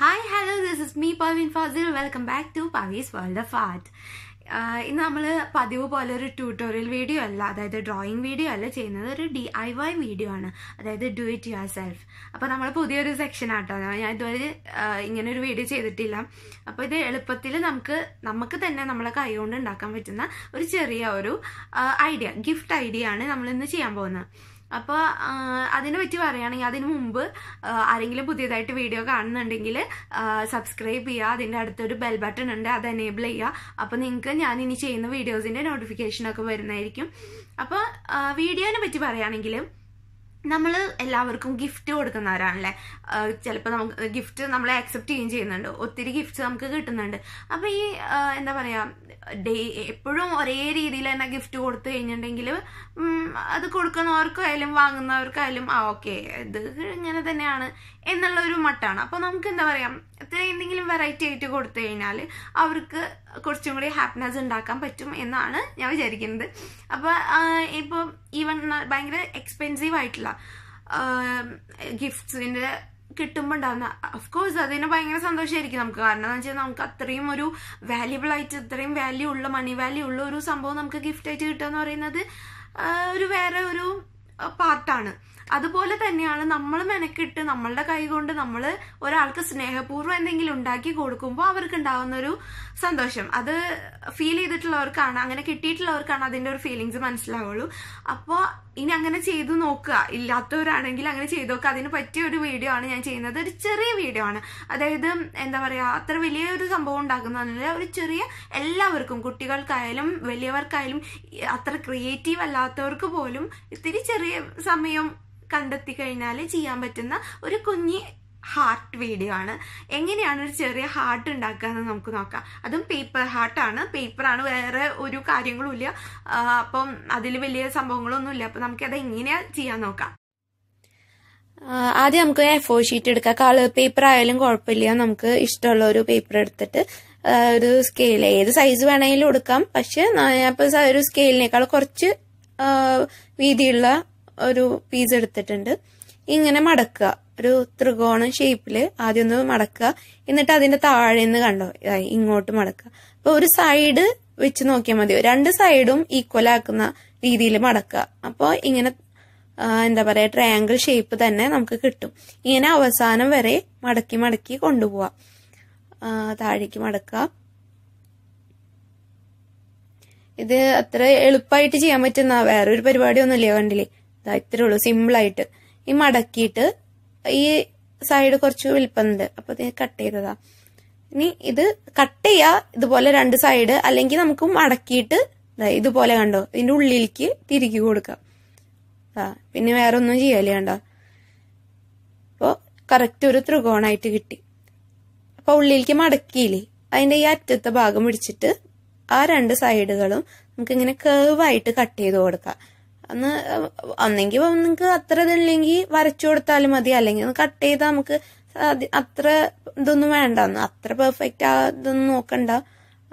hi hello this is me Pavin Fazil welcome back to Pavi's world of art ഇന്ന് നമ്മൾ പതിവ് പോലെ ഒരു ട്യൂട്ടോറിയൽ വീഡിയോ അല്ല അതായത് ഡ്രോയിങ് വീഡിയോ അല്ല ചെയ്യുന്നത് ഒരു ഡി ഐ വൈ വീഡിയോ ആണ് അതായത് ഡു ഇറ്റ് യുവർ സെൽഫ് അപ്പോൾ നമ്മൾ പുതിയൊരു സെക്ഷൻ ആട്ടോ ഞാൻ ഇതുവരെ ഇങ്ങനെ ഒരു വീഡിയോ ചെയ്തിട്ടില്ല അപ്പോൾ ഇത് എളുപ്പത്തിൽ നമുക്ക് നമുക്ക് തന്നെ നമ്മളെ കൈകൊണ്ട് ഉണ്ടാക്കാൻ പറ്റുന്ന ഒരു ചെറിയ ഒരു ഐഡിയ ഗിഫ്റ്റ് ഐഡിയ ആണ് നമ്മളിന്ന് ചെയ്യാൻ പോകുന്നത് അപ്പോൾ അതിനെ പറ്റി പറയുകയാണെങ്കിൽ അതിനു മുമ്പ് ആരെങ്കിലും പുതിയതായിട്ട് വീഡിയോ കാണുന്നുണ്ടെങ്കിൽ സബ്സ്ക്രൈബ് ചെയ്യുക അതിന്റെ അടുത്തൊരു ബെൽ ബട്ടൺ ഉണ്ട് അത് എനേബിൾ ചെയ്യുക അപ്പോൾ നിങ്ങൾക്ക് ഞാൻ ഇനി ചെയ്യുന്ന വീഡിയോസിൻ്റെ നോട്ടിഫിക്കേഷനൊക്കെ വരുന്നതായിരിക്കും അപ്പോൾ വീഡിയോനെ പറ്റി പറയുകയാണെങ്കിൽ നമ്മൾ എല്ലാവർക്കും ഗിഫ്റ്റ് കൊടുക്കുന്നവരാണല്ലേ ചിലപ്പോൾ നമുക്ക് ഗിഫ്റ്റ് നമ്മളെ അക്സെപ്റ്റ് ചെയ്യുകയും ചെയ്യുന്നുണ്ട് ഒത്തിരി ഗിഫ്റ്റ്സ് നമുക്ക് കിട്ടുന്നുണ്ട് അപ്പോൾ ഈ എന്താ പറയുക ഡേ എപ്പോഴും ഒരേ രീതിയിൽ തന്നെ ഗിഫ്റ്റ് കൊടുത്തു കഴിഞ്ഞിട്ടുണ്ടെങ്കിൽ അത് കൊടുക്കുന്നവർക്കായാലും വാങ്ങുന്നവർക്കായാലും ആ ഓക്കെ ഇത് ഇങ്ങനെ തന്നെയാണ് എന്നുള്ള ഒരു മട്ടാണ് അപ്പോൾ നമുക്ക് എന്താ പറയുക ഇത്ര എന്തെങ്കിലും വെറൈറ്റി ആയിട്ട് കൊടുത്തു കഴിഞ്ഞാൽ അവർക്ക് കുറച്ചും കൂടി ഹാപ്പിനെസ് ഉണ്ടാക്കാൻ പറ്റും എന്നാണ് ഞാൻ വിചാരിക്കുന്നത് അപ്പോൾ ഇപ്പോൾ ഈവൻ ഭയങ്കര എക്സ്പെൻസീവ് ആയിട്ടുള്ള ഗിഫ്റ്റ്സിൻ്റെ കിട്ടുമ്പോൾ ഉണ്ടാകുന്ന അഫ്കോഴ്സ് അതിന് ഭയങ്കര സന്തോഷമായിരിക്കും നമുക്ക് കാരണം എന്ന് വെച്ചാൽ നമുക്ക് അത്രയും ഒരു വാല്യുബിൾ ആയിട്ട് ഇത്രയും വാല്യൂ ഉള്ള മണി വാല്യൂ ഉള്ള ഒരു സംഭവം നമുക്ക് ഗിഫ്റ്റ് ആയിട്ട് കിട്ടുക എന്ന് പറയുന്നത് ഒരു വേറെ ഒരു പാർട്ടാണ് അതുപോലെ തന്നെയാണ് നമ്മൾ മെനക്കിട്ട് നമ്മളുടെ കൈ കൊണ്ട് നമ്മൾ ഒരാൾക്ക് സ്നേഹപൂർവ്വം എന്തെങ്കിലും ഉണ്ടാക്കി കൊടുക്കുമ്പോൾ അവർക്ക് ഉണ്ടാകുന്ന ഒരു സന്തോഷം അത് ഫീൽ ചെയ്തിട്ടുള്ളവർക്കാണ് അങ്ങനെ കിട്ടിയിട്ടുള്ളവർക്കാണ് അതിൻ്റെ ഒരു ഫീലിങ്സ് മനസ്സിലാവുള്ളൂ അപ്പോൾ ഇനി അങ്ങനെ ചെയ്തു നോക്കുക ഇല്ലാത്തവരാണെങ്കിൽ അങ്ങനെ ചെയ്തു നോക്കുക അതിന് പറ്റിയ ഒരു വീഡിയോ ആണ് ഞാൻ ചെയ്യുന്നത് ഒരു ചെറിയ വീഡിയോ ആണ് അതായത് എന്താ പറയുക അത്ര വലിയൊരു സംഭവം ഉണ്ടാക്കുന്നതല്ല ഒരു ചെറിയ എല്ലാവർക്കും കുട്ടികൾക്കായാലും വലിയവർക്കായാലും അത്ര ക്രിയേറ്റീവ് അല്ലാത്തവർക്ക് പോലും ഇത്തിരി ചെറിയ സമയം കണ്ടെത്തി കഴിഞ്ഞാൽ ചെയ്യാൻ പറ്റുന്ന ഒരു കുഞ്ഞി ഹാർട്ട് വീഡിയോ ആണ് എങ്ങനെയാണ് ഒരു ചെറിയ ഹാർട്ട് ഉണ്ടാക്കുക എന്ന് നമുക്ക് നോക്കാം അതും പേപ്പർ ഹാർട്ടാണ് പേപ്പറാണ് വേറെ ഒരു കാര്യങ്ങളും ഇല്ല അപ്പം അതിൽ വലിയ സംഭവങ്ങളൊന്നും ഇല്ല അപ്പം നമുക്കത് എങ്ങനെയാ ചെയ്യാൻ നോക്കാം ആദ്യം നമുക്ക് എ ഫോർ ഷീറ്റ് എടുക്കാം കളർ പേപ്പർ ആയാലും കുഴപ്പമില്ല നമുക്ക് ഇഷ്ടമുള്ള ഒരു പേപ്പർ എടുത്തിട്ട് ഒരു സ്കെയിൽ ഏത് സൈസ് വേണമെങ്കിലും എടുക്കാം പക്ഷെ ഞാനിപ്പോൾ ഒരു സ്കെയിലിനേക്കാൾ കുറച്ച് വീതിയുള്ള ഒരു പീസ് എടുത്തിട്ടുണ്ട് ഇങ്ങനെ മടക്കുക ഒരു ത്രികോണം ഷേപ്പിൽ ആദ്യം ഒന്ന് മടക്കുക എന്നിട്ട് അതിന്റെ താഴെ നിന്ന് കണ്ടോ ഇങ്ങോട്ട് മടക്കുക അപ്പൊ ഒരു സൈഡ് വെച്ച് നോക്കിയാൽ മതി രണ്ട് സൈഡും ഈക്വൽ ആക്കുന്ന രീതിയിൽ മടക്കുക അപ്പോൾ ഇങ്ങനെ എന്താ പറയാ ട്രയാങ്കിൾ ഷേപ്പ് തന്നെ നമുക്ക് കിട്ടും ഇങ്ങനെ അവസാനം വരെ മടക്കി മടക്കി കൊണ്ടുപോവാ താഴേക്ക് മടക്കുക ഇത് അത്ര എളുപ്പമായിട്ട് ചെയ്യാൻ പറ്റുന്ന വേറൊരു പരിപാടി ഒന്നുമില്ല കണ്ടില്ലേ ഇത്രേ ഉള്ളൂ സിമ്പിളായിട്ട് ഈ മടക്കിയിട്ട് ഈ സൈഡ് കുറച്ച് വലിപ്പമുണ്ട് അപ്പൊ ഇത് കട്ട് ചെയ്തതാ ഇനി ഇത് കട്ട് ചെയ്യുക ഇതുപോലെ രണ്ട് സൈഡ് അല്ലെങ്കിൽ നമുക്ക് മടക്കിയിട്ട് ഇതുപോലെ കണ്ടോ ഇതിന്റെ ഉള്ളിലേക്ക് തിരികെ കൊടുക്കാം ആ പിന്നെ വേറെ ഒന്നും ചെയ്യാല്ലേ കണ്ടോ അപ്പോ കറക്റ്റ് ഒരു ത്രികോണായിട്ട് കിട്ടി അപ്പൊ ഉള്ളിലേക്ക് മടക്കിയില്ലേ അതിന്റെ ഈ അറ്റത്തെ ഭാഗം പിടിച്ചിട്ട് ആ രണ്ട് സൈഡുകളും നമുക്ക് ഇങ്ങനെ കേവായിട്ട് കട്ട് ചെയ്ത് കൊടുക്കാം അന്ന് അന്നെങ്കിൽ നിങ്ങൾക്ക് അത്ര ഇതില്ലെങ്കിൽ വരച്ചു കൊടുത്താലും മതി അല്ലെങ്കിൽ ഒന്ന് കട്ട് ചെയ്താൽ നമുക്ക് അത്ര ഇതൊന്നും വേണ്ട അത്ര പെർഫെക്റ്റ് ആ ഇതൊന്നും നോക്കണ്ട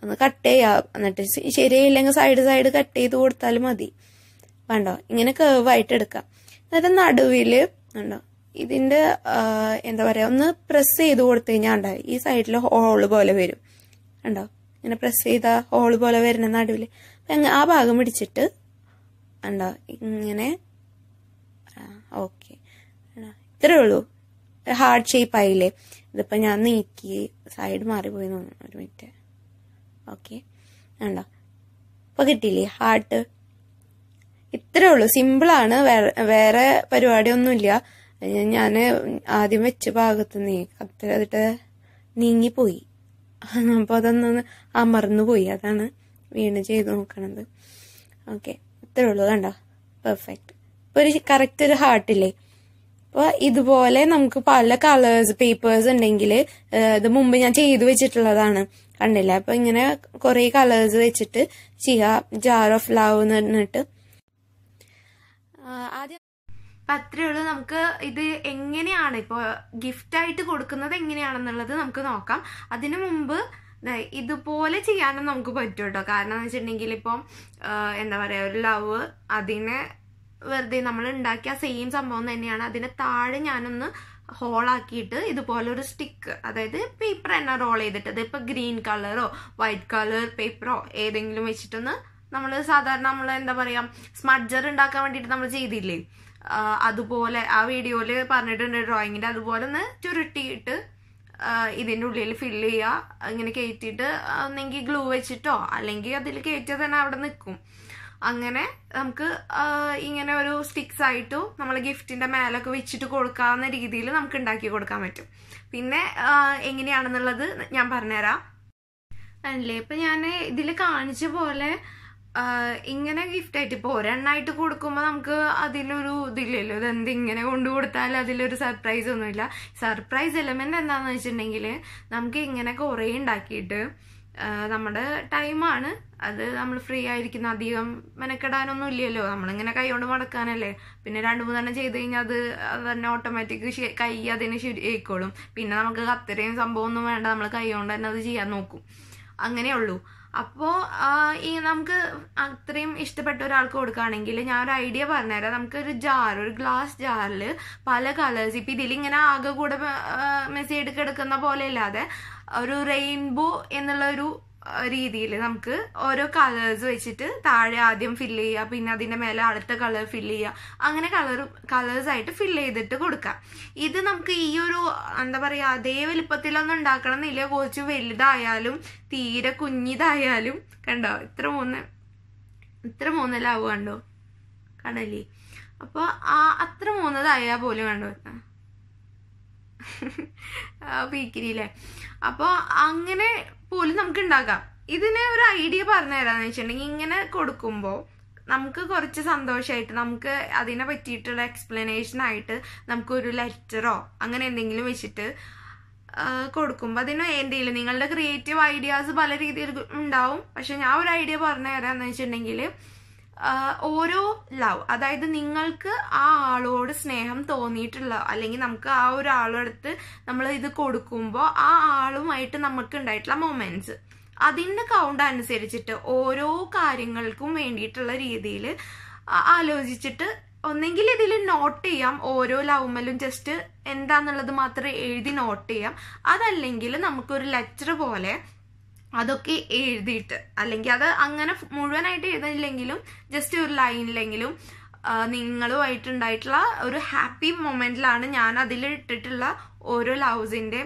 ഒന്ന് കട്ട് ചെയ്യാ എന്നിട്ട് ശരിയായില്ലെങ്കിൽ സൈഡ് സൈഡ് കട്ട് ചെയ്ത് കൊടുത്താലും മതി വേണ്ടോ ഇങ്ങനെ കേവായിട്ട് എടുക്കാം എന്നിട്ട് നടുവില് ഉണ്ടോ ഇതിന്റെ എന്താ പറയാ ഒന്ന് പ്രസ് ചെയ്ത് കൊടുത്തു കഴിഞ്ഞാൽ ഉണ്ടാവും ഈ സൈഡിൽ ഹോള് പോലെ വരും ഉണ്ടോ ഇങ്ങനെ പ്രസ് ചെയ്താ ഹോള് പോലെ വരുന്ന നടുവില് ആ ഭാഗം പിടിച്ചിട്ട് ഉണ്ടോ ഇങ്ങനെ ഓക്കെ ഇത്രേ ഉള്ളൂ ഹാർഡ് ഷേപ്പ് ആയില്ലേ ഇതിപ്പോ ഞാൻ നീക്കി സൈഡ് മാറിപ്പോയി തോന്നുന്നു ഒരു മിനിറ്റ് ഓക്കെ ഉണ്ടോ ഇപ്പൊ കിട്ടിയില്ലേ ഹാർട്ട് ഇത്രേ ഉള്ളൂ സിമ്പിളാണ് വേറെ വേറെ പരിപാടിയൊന്നുമില്ല ഞാൻ ആദ്യം വെച്ച ഭാഗത്ത് നീ അത്രയിട്ട് നീങ്ങിപ്പോയി അപ്പോൾ അതൊന്നും അമർന്നു പോയി അതാണ് വീണ് ചെയ്ത് നോക്കണത് ഓക്കെ അത്രേ ഉള്ളൂ കണ്ട പെർഫെക്റ്റ് ഇപ്പൊ ഒരു കറക്റ്റ് ഒരു ഹാർട്ടില്ലേ അപ്പൊ ഇതുപോലെ നമുക്ക് പല കളേഴ്സ് പേപ്പേഴ്സ് ഉണ്ടെങ്കിൽ ഇത് മുമ്പ് ഞാൻ ചെയ്ത് വെച്ചിട്ടുള്ളതാണ് കണ്ടില്ല അപ്പൊ ഇങ്ങനെ കുറേ കളേഴ്സ് വെച്ചിട്ട് ചെയ്യാം ജാർ ഓഫ് ലവ് എന്ന് പറഞ്ഞിട്ട് ആദ്യം അപ്പം അത്രയേ ഉള്ളൂ നമുക്ക് ഇത് എങ്ങനെയാണ് ഇപ്പോൾ ഗിഫ്റ്റായിട്ട് കൊടുക്കുന്നത് എങ്ങനെയാണെന്നുള്ളത് നമുക്ക് നോക്കാം അതിനു മുമ്പ് ഇതുപോലെ ചെയ്യാനും നമുക്ക് പറ്റും കേട്ടോ കാരണം എന്ന് വെച്ചിട്ടുണ്ടെങ്കിൽ ഇപ്പം എന്താ പറയുക ഒരു ലവ് അതിനെ വെറുതെ നമ്മൾ ഉണ്ടാക്കിയ സെയിം സംഭവം തന്നെയാണ് അതിന് താഴെ ഞാനൊന്ന് ഹോളാക്കിയിട്ട് ഇതുപോലെ ഒരു സ്റ്റിക്ക് അതായത് പേപ്പർ തന്നെ റോൾ ചെയ്തിട്ട് അതിപ്പോൾ ഗ്രീൻ കളറോ വൈറ്റ് കളർ പേപ്പറോ ഏതെങ്കിലും വെച്ചിട്ടൊന്ന് നമ്മൾ സാധാരണ നമ്മൾ എന്താ പറയുക സ്മഡ്ജർ ഉണ്ടാക്കാൻ വേണ്ടിയിട്ട് നമ്മൾ ചെയ്തില്ലേ അതുപോലെ ആ വീഡിയോയിൽ പറഞ്ഞിട്ടുണ്ട് ഡ്രോയിങ്ങിൻ്റെ അതുപോലെ ഒന്ന് ചുരുട്ടിയിട്ട് ഇതിൻ്റെ ഉള്ളിൽ ഫില്ല് ചെയ്യുക ഇങ്ങനെ കയറ്റിയിട്ട് ഒന്നെങ്കിൽ ഗ്ലൂ വെച്ചിട്ടോ അല്ലെങ്കിൽ അതിൽ കയറ്റിയത് തന്നെ അവിടെ നിൽക്കും അങ്ങനെ നമുക്ക് ഇങ്ങനെ ഒരു സ്റ്റിക്സ് ആയിട്ട് നമ്മൾ ഗിഫ്റ്റിൻ്റെ മേലൊക്കെ വെച്ചിട്ട് കൊടുക്കാവുന്ന രീതിയിൽ നമുക്ക് ഉണ്ടാക്കി കൊടുക്കാൻ പറ്റും പിന്നെ എങ്ങനെയാണെന്നുള്ളത് ഞാൻ പറഞ്ഞുതരാം അല്ലേ ഇപ്പം ഞാൻ ഇതിൽ കാണിച്ച പോലെ ഇങ്ങനെ ഗിഫ്റ്റ് ആയിട്ട് ഇപ്പൊ ഒരെണ്ണായിട്ട് കൊടുക്കുമ്പോൾ നമുക്ക് അതിലൊരു ഇതില്ലല്ലോ ഇതെന്ത് ഇങ്ങനെ കൊണ്ടു കൊടുത്താൽ അതിലൊരു സർപ്രൈസ് ഒന്നുമില്ല സർപ്രൈസ് എലമെന്റ് എന്താന്ന് വെച്ചിട്ടുണ്ടെങ്കിൽ നമുക്ക് ഇങ്ങനെ കുറേ ഉണ്ടാക്കിയിട്ട് നമ്മുടെ ടൈമാണ് അത് നമ്മൾ ഫ്രീ ആയിരിക്കുന്ന അധികം മെനക്കെടാനൊന്നും ഇല്ലല്ലോ നമ്മളിങ്ങനെ കൈകൊണ്ട് മടക്കാനല്ലേ പിന്നെ രണ്ട് മൂന്നെണ്ണം ചെയ്ത് കഴിഞ്ഞാൽ അത് തന്നെ ഓട്ടോമാറ്റിക് കൈ അതിന് ശരിയായിക്കോളും പിന്നെ നമുക്ക് കത്തരയും ഒന്നും വേണ്ട നമ്മൾ കൈ കൊണ്ട് തന്നെ അത് ചെയ്യാൻ നോക്കും അങ്ങനെയുള്ളൂ അപ്പോൾ ഈ നമുക്ക് അത്രയും ഇഷ്ടപ്പെട്ട ഒരാൾക്ക് കൊടുക്കുകയാണെങ്കിൽ ഞാൻ ഒരു ഐഡിയ പറഞ്ഞുതരാം ഒരു ജാർ ഒരു ഗ്ലാസ് ജാറിൽ പല കളേഴ്സ് ഇപ്പം ഇതിലിങ്ങനെ ആകെ കൂടെ മെസ്സേജ് എടുക്കുന്ന പോലെ ഇല്ലാതെ ഒരു റെയിൻബോ എന്നുള്ള ഒരു രീതിയിൽ നമുക്ക് ഓരോ കളേഴ്സ് വെച്ചിട്ട് താഴെ ആദ്യം ഫില്ല് ചെയ്യുക പിന്നെ അതിൻ്റെ മേലെ അടുത്ത കളർ ഫില്ല് ചെയ്യുക അങ്ങനെ കളർ കളേഴ്സ് ആയിട്ട് ഫില്ല് ചെയ്തിട്ട് കൊടുക്കാം ഇത് നമുക്ക് ഈ ഒരു എന്താ പറയുക അതേ വലിപ്പത്തിലൊന്നും ഉണ്ടാക്കണം എന്നില്ല കുറച്ച് വലുതായാലും തീരെ കുഞ്ഞിതായാലും കണ്ടോ ഇത്ര മൂന്ന് ഇത്ര മൂന്നിലാവുക കണ്ടോ കണ്ടല്ലേ അപ്പോൾ ആ അത്ര മൂന്നതായാൽ പോലും കണ്ടു പീക്കിരിയില്ലേ അപ്പോൾ അങ്ങനെ പോലും നമുക്ക് ഉണ്ടാക്കാം ഇതിന് ഒരു ഐഡിയ പറഞ്ഞു തരാന്ന് വെച്ചിട്ടുണ്ടെങ്കിൽ ഇങ്ങനെ കൊടുക്കുമ്പോൾ നമുക്ക് കുറച്ച് സന്തോഷമായിട്ട് നമുക്ക് അതിനെ പറ്റിയിട്ടുള്ള എക്സ്പ്ലനേഷൻ ആയിട്ട് നമുക്കൊരു ലെറ്ററോ അങ്ങനെ എന്തെങ്കിലും വെച്ചിട്ട് കൊടുക്കുമ്പോൾ അതിന് എന്തെങ്കിലും നിങ്ങളുടെ ക്രിയേറ്റീവ് ഐഡിയാസ് പല രീതിയിൽ ഉണ്ടാവും പക്ഷെ ഞാൻ ഒരു ഐഡിയ പറഞ്ഞു തരാമെന്ന് വെച്ചിട്ടുണ്ടെങ്കിൽ ഓരോ ലവ് അതായത് നിങ്ങൾക്ക് ആ ആളോട് സ്നേഹം തോന്നിയിട്ടുള്ള അല്ലെങ്കിൽ നമുക്ക് ആ ഒരാളടുത്ത് നമ്മൾ ഇത് കൊടുക്കുമ്പോൾ ആ ആളുമായിട്ട് നമുക്ക് ഉണ്ടായിട്ടുള്ള മൊമെന്റ്സ് അതിന്റെ കൗണ്ട് അനുസരിച്ചിട്ട് ഓരോ കാര്യങ്ങൾക്കും വേണ്ടിയിട്ടുള്ള രീതിയിൽ ആലോചിച്ചിട്ട് ഒന്നെങ്കിൽ ഇതിൽ നോട്ട് ചെയ്യാം ഓരോ ലവ്മലും ജസ്റ്റ് എന്താന്നുള്ളത് മാത്രം എഴുതി നോട്ട് ചെയ്യാം അതല്ലെങ്കിൽ നമുക്കൊരു ലെറ്റർ പോലെ അതൊക്കെ എഴുതിയിട്ട് അല്ലെങ്കിൽ അത് അങ്ങനെ മുഴുവനായിട്ട് എഴുതില്ലെങ്കിലും ജസ്റ്റ് ഒരു ലൈനിലെങ്കിലും നിങ്ങളുമായിട്ടുണ്ടായിട്ടുള്ള ഒരു ഹാപ്പി മൊമെന്റിലാണ് ഞാൻ അതിലിട്ടിട്ടുള്ള ഇട്ടിട്ടുള്ള ഓരോ ലവ്സിന്റെ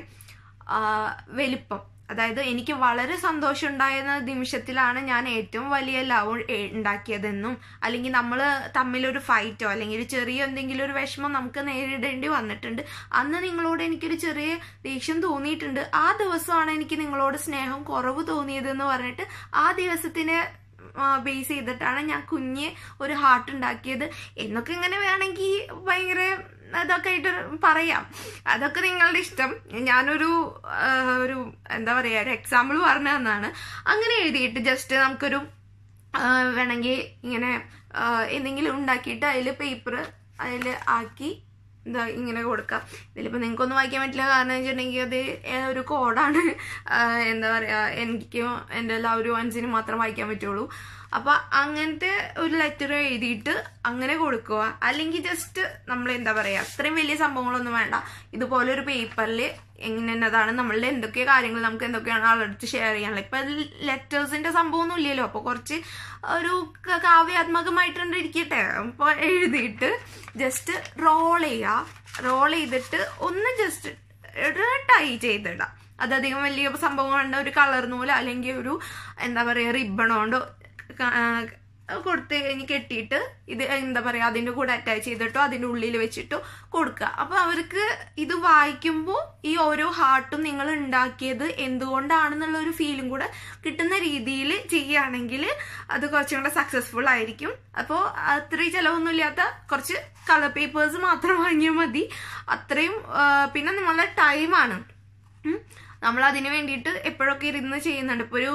വലിപ്പം അതായത് എനിക്ക് വളരെ സന്തോഷം ഉണ്ടായിരുന്ന നിമിഷത്തിലാണ് ഞാൻ ഏറ്റവും വലിയ ലവ് ഉണ്ടാക്കിയതെന്നും അല്ലെങ്കിൽ നമ്മൾ തമ്മിലൊരു ഫൈറ്റോ അല്ലെങ്കിൽ ഒരു ചെറിയ എന്തെങ്കിലും ഒരു വിഷമം നമുക്ക് നേരിടേണ്ടി വന്നിട്ടുണ്ട് അന്ന് നിങ്ങളോട് എനിക്കൊരു ചെറിയ ദേഷ്യം തോന്നിയിട്ടുണ്ട് ആ ദിവസമാണ് എനിക്ക് നിങ്ങളോട് സ്നേഹം കുറവ് തോന്നിയതെന്ന് പറഞ്ഞിട്ട് ആ ദിവസത്തിനെ ബേസ് ചെയ്തിട്ടാണ് ഞാൻ കുഞ്ഞെ ഒരു ഹാർട്ട് ഉണ്ടാക്കിയത് എന്നൊക്കെ ഇങ്ങനെ വേണമെങ്കിൽ ഭയങ്കര അതൊക്കെ ആയിട്ട് പറയാം അതൊക്കെ നിങ്ങളുടെ ഇഷ്ടം ഞാനൊരു ഒരു എന്താ പറയാ ഒരു എക്സാമ്പിൾ പറഞ്ഞു തന്നാണ് അങ്ങനെ എഴുതിയിട്ട് ജസ്റ്റ് നമുക്കൊരു വേണമെങ്കിൽ ഇങ്ങനെ എന്തെങ്കിലും ഉണ്ടാക്കിയിട്ട് അതിൽ പേപ്പർ അതിൽ ആക്കി എന്താ ഇങ്ങനെ കൊടുക്കാം ഇതിലിപ്പോൾ നിങ്ങൾക്കൊന്നും വായിക്കാൻ പറ്റില്ല കാരണം വെച്ചിട്ടുണ്ടെങ്കിൽ അത് ഒരു കോഡാണ് എന്താ പറയുക എനിക്കും എൻ്റെ എല്ലാവരും അഞ്ചിനും മാത്രം വായിക്കാൻ പറ്റുള്ളൂ അപ്പൊ അങ്ങനത്തെ ഒരു ലെറ്റർ എഴുതിയിട്ട് അങ്ങനെ കൊടുക്കുക അല്ലെങ്കിൽ ജസ്റ്റ് നമ്മൾ എന്താ പറയാ അത്രയും വലിയ സംഭവങ്ങളൊന്നും വേണ്ട ഇതുപോലെ ഒരു പേപ്പറിൽ എങ്ങനെയാണ് നമ്മളുടെ എന്തൊക്കെ കാര്യങ്ങൾ നമുക്ക് എന്തൊക്കെയാണ് ആളെടുത്ത് ഷെയർ ചെയ്യാനുള്ളത് ഇപ്പൊ ലെറ്റേഴ്സിന്റെ സംഭവമൊന്നും ഇല്ലല്ലോ അപ്പൊ കുറച്ച് ഒരു കാവ്യാത്മകമായിട്ട് ഇരിക്കട്ടെ അപ്പൊ എഴുതിയിട്ട് ജസ്റ്റ് റോൾ ചെയ്യുക റോൾ ചെയ്തിട്ട് ഒന്ന് ജസ്റ്റ് ടൈ ചെയ്തിടാം അതധികം വലിയ സംഭവം കൊണ്ട് ഒരു കളർ നൂല് അല്ലെങ്കിൽ ഒരു എന്താ പറയാ റിബണോണ്ടോ കൊടുത്ത് കഴിഞ്ഞ് കെട്ടിയിട്ട് ഇത് എന്താ പറയുക അതിൻ്റെ കൂടെ അറ്റാച്ച് ചെയ്തിട്ടോ അതിൻ്റെ ഉള്ളിൽ വെച്ചിട്ടോ കൊടുക്കുക അപ്പോൾ അവർക്ക് ഇത് വായിക്കുമ്പോൾ ഈ ഓരോ ഹാർട്ടും നിങ്ങൾ ഉണ്ടാക്കിയത് എന്തുകൊണ്ടാണെന്നുള്ള ഒരു ഫീലും കൂടെ കിട്ടുന്ന രീതിയിൽ ചെയ്യുകയാണെങ്കിൽ അത് കുറച്ചും കൂടെ സക്സസ്ഫുൾ ആയിരിക്കും അപ്പോൾ അത്രയും ചിലവൊന്നുമില്ലാത്ത കുറച്ച് കളർ പേപ്പേഴ്സ് മാത്രം വാങ്ങിയാൽ മതി അത്രയും പിന്നെ നമ്മളുടെ ടൈമാണ് നമ്മൾ അതിന് വേണ്ടിയിട്ട് എപ്പോഴൊക്കെ ഇരുന്ന് ചെയ്യുന്നുണ്ട് ഇപ്പോൾ ഒരു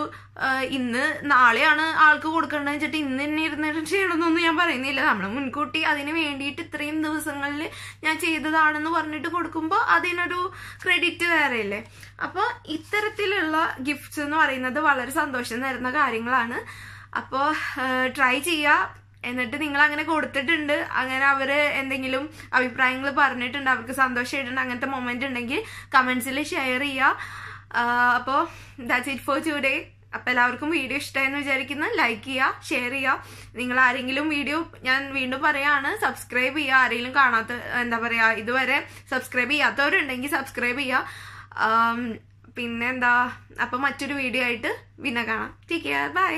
ഇന്ന് നാളെയാണ് ആൾക്ക് കൊടുക്കേണ്ടത് വെച്ചിട്ട് ഇന്ന് തന്നെ ഇരുന്നിട്ട് ചെയ്യണമെന്നൊന്നും ഞാൻ പറയുന്നില്ല നമ്മൾ മുൻകൂട്ടി അതിന് വേണ്ടിയിട്ട് ഇത്രയും ദിവസങ്ങളിൽ ഞാൻ ചെയ്തതാണെന്ന് പറഞ്ഞിട്ട് കൊടുക്കുമ്പോൾ അതിനൊരു ക്രെഡിറ്റ് വേറെയല്ലേ അപ്പോൾ ഇത്തരത്തിലുള്ള ഗിഫ്റ്റ്സ് എന്ന് പറയുന്നത് വളരെ സന്തോഷം തരുന്ന കാര്യങ്ങളാണ് അപ്പോൾ ട്രൈ ചെയ്യുക എന്നിട്ട് നിങ്ങൾ അങ്ങനെ കൊടുത്തിട്ടുണ്ട് അങ്ങനെ അവർ എന്തെങ്കിലും അഭിപ്രായങ്ങൾ പറഞ്ഞിട്ടുണ്ട് അവർക്ക് സന്തോഷമായിട്ടുണ്ട് അങ്ങനത്തെ മൊമെന്റ് ഉണ്ടെങ്കിൽ കമന്റ്സിൽ ഷെയർ ചെയ്യുക അപ്പോൾ ദാറ്റ്സ് ഇറ്റ് ഫോർ ടുഡേ അപ്പം എല്ലാവർക്കും വീഡിയോ ഇഷ്ടമായെന്ന് വിചാരിക്കുന്നു ലൈക്ക് ചെയ്യുക ഷെയർ ചെയ്യുക നിങ്ങൾ ആരെങ്കിലും വീഡിയോ ഞാൻ വീണ്ടും പറയാണ് സബ്സ്ക്രൈബ് ചെയ്യുക ആരെങ്കിലും കാണാത്ത എന്താ പറയുക ഇതുവരെ സബ്സ്ക്രൈബ് ചെയ്യാത്തവരുണ്ടെങ്കിൽ സബ്സ്ക്രൈബ് ചെയ്യുക പിന്നെന്താ അപ്പം മറ്റൊരു വീഡിയോ ആയിട്ട് പിന്നെ കാണാം ടേക്ക് കെയർ ബൈ